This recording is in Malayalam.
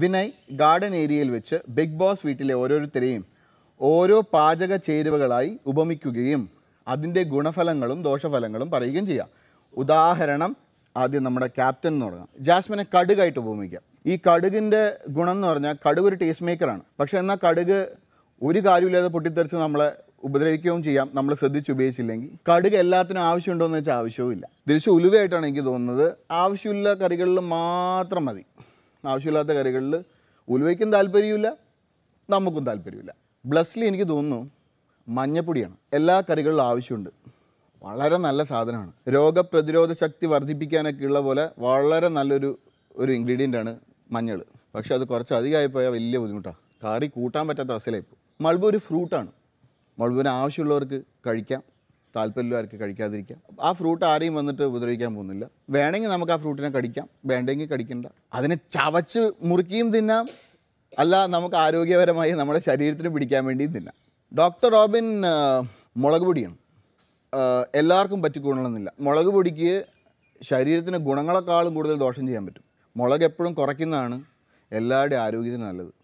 വിനയ് ഗാർഡൻ ഏരിയയിൽ വെച്ച് ബിഗ് ബോസ് വീട്ടിലെ ഓരോരുത്തരെയും ഓരോ പാചക ചേരുവകളായി ഉപമിക്കുകയും അതിൻ്റെ ഗുണഫലങ്ങളും ദോഷഫലങ്ങളും പറയുകയും ചെയ്യാം ഉദാഹരണം ആദ്യം നമ്മുടെ ക്യാപ്റ്റൻ എന്ന് തുടങ്ങാം ജാസ്മിനെ കടുകായിട്ട് ഉപമിക്കാം ഈ കടുകിൻ്റെ ഗുണം എന്ന് പറഞ്ഞാൽ കടുക് ഒരു ടേസ്റ്റ് മേക്കറാണ് പക്ഷേ എന്നാൽ കടുക് ഒരു കാര്യമില്ലാതെ പൊട്ടിത്തെറിച്ച് നമ്മളെ ഉപദ്രവിക്കുകയും ചെയ്യാം നമ്മൾ ശ്രദ്ധിച്ച് ഉപയോഗിച്ചില്ലെങ്കിൽ കടുക് എല്ലാത്തിനും ആവശ്യമുണ്ടോയെന്ന് വെച്ചാൽ വെച്ചാൽ ഇല്ല തിരിച്ച് ഉലുവയായിട്ടാണ് എനിക്ക് തോന്നുന്നത് ആവശ്യമില്ല കറികളിൽ മാത്രം മതി ആവശ്യമില്ലാത്ത കറികളിൽ ഉലുവയ്ക്കും താല്പര്യമില്ല നമുക്കും താല്പര്യമില്ല ബ്ലസ്ലി എനിക്ക് തോന്നുന്നു മഞ്ഞപ്പൊടിയാണ് എല്ലാ കറികളിലും ആവശ്യമുണ്ട് വളരെ നല്ല സാധനമാണ് രോഗപ്രതിരോധ ശക്തി വർദ്ധിപ്പിക്കാനൊക്കെ ഉള്ള പോലെ വളരെ നല്ലൊരു ഒരു ഇൻഗ്രീഡിയൻ്റാണ് മഞ്ഞൾ പക്ഷേ അത് കുറച്ച് അധികമായിപ്പോയാൽ വലിയ ബുദ്ധിമുട്ടാണ് കറി കൂട്ടാൻ പറ്റാത്ത അവസ്ഥയിലായിപ്പോൾ മൾബ ഒരു ഫ്രൂട്ടാണ് മൾബുവിന് ആവശ്യമുള്ളവർക്ക് കഴിക്കാം താല്പര്യമുള്ളവർക്ക് കഴിക്കാതിരിക്കാം ആ ഫ്രൂട്ട് ആരെയും വന്നിട്ട് ഉപദ്രവിക്കാൻ പോകുന്നില്ല വേണമെങ്കിൽ നമുക്ക് ആ ഫ്രൂട്ടിനെ കടിക്കാം വേണ്ടെങ്കിൽ കടിക്കണ്ട അതിനെ ചവച്ച് മുറുക്കിയും തിന്നാം അല്ല നമുക്ക് ആരോഗ്യപരമായി നമ്മുടെ ശരീരത്തിന് പിടിക്കാൻ വേണ്ടിയും തിന്നാം ഡോക്ടർ റോബിൻ മുളക് പൊടിയാണ് എല്ലാവർക്കും പറ്റിക്കൊള്ളണമെന്നില്ല മുളക് പൊടിക്ക് ശരീരത്തിന് ഗുണങ്ങളെക്കാളും കൂടുതൽ ദോഷം ചെയ്യാൻ പറ്റും മുളക് എപ്പോഴും കുറയ്ക്കുന്നതാണ് എല്ലാവരുടെയും ആരോഗ്യത്തിന് നല്ലത്